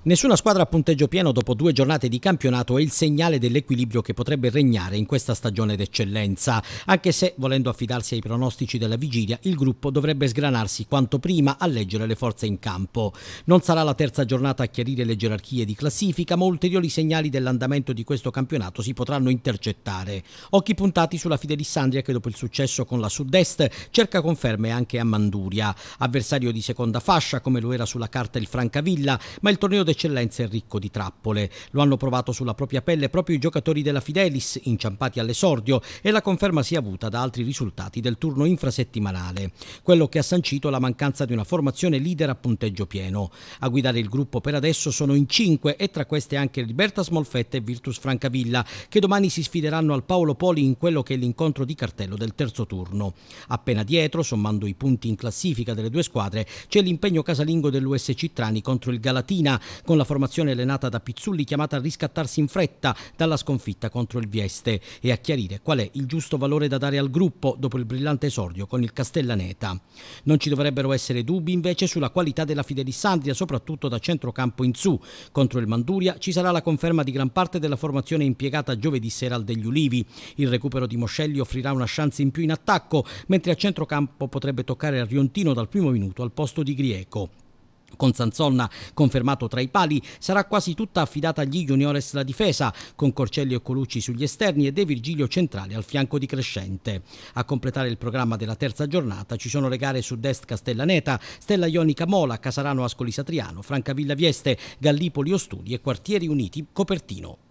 Nessuna squadra a punteggio pieno dopo due giornate di campionato è il segnale dell'equilibrio che potrebbe regnare in questa stagione d'eccellenza, anche se, volendo affidarsi ai pronostici della vigilia, il gruppo dovrebbe sgranarsi quanto prima a leggere le forze in campo. Non sarà la terza giornata a chiarire le gerarchie di classifica, ma ulteriori segnali dell'andamento di questo campionato si potranno intercettare. Occhi puntati sulla Fidelissandria che dopo il successo con la Sud-Est cerca conferme anche a Manduria, avversario di seconda fascia come lo era sulla carta il Francavilla, ma il torneo d'eccellenza è ricco di trappole. Lo hanno provato sulla propria pelle proprio i giocatori della Fidelis, inciampati all'esordio, e la conferma si è avuta da altri risultati del turno infrasettimanale, quello che ha sancito la mancanza di una formazione leader a punteggio pieno. A guidare il gruppo per adesso sono in cinque e tra queste anche Liberta Smolfetta e Virtus Francavilla, che domani si sfideranno al Paolo Poli in quello che è l'incontro di cartello del terzo turno. Appena dietro, sommando i punti in classifica delle due squadre, c'è l'impegno casalingo dell'USC Trani contro il Galatina, con la formazione allenata da Pizzulli chiamata a riscattarsi in fretta dalla sconfitta contro il Vieste e a chiarire qual è il giusto valore da dare al gruppo dopo il brillante esordio con il Castellaneta. Non ci dovrebbero essere dubbi invece sulla qualità della Fidelissandria, soprattutto da centrocampo in su. Contro il Manduria ci sarà la conferma di gran parte della formazione impiegata giovedì sera al degli Ulivi. Il recupero di Moscelli offrirà una chance in più in attacco, mentre a centrocampo potrebbe toccare a Riontino dal primo minuto al posto di Grieco. Con Sanzonna confermato tra i pali, sarà quasi tutta affidata agli juniores la difesa, con Corcelli e Colucci sugli esterni e De Virgilio centrale al fianco di Crescente. A completare il programma della terza giornata ci sono le gare sud-est Castellaneta, Stella Ionica Mola, Casarano Ascoli Satriano, Francavilla Vieste, Gallipoli Ostudi e Quartieri Uniti Copertino.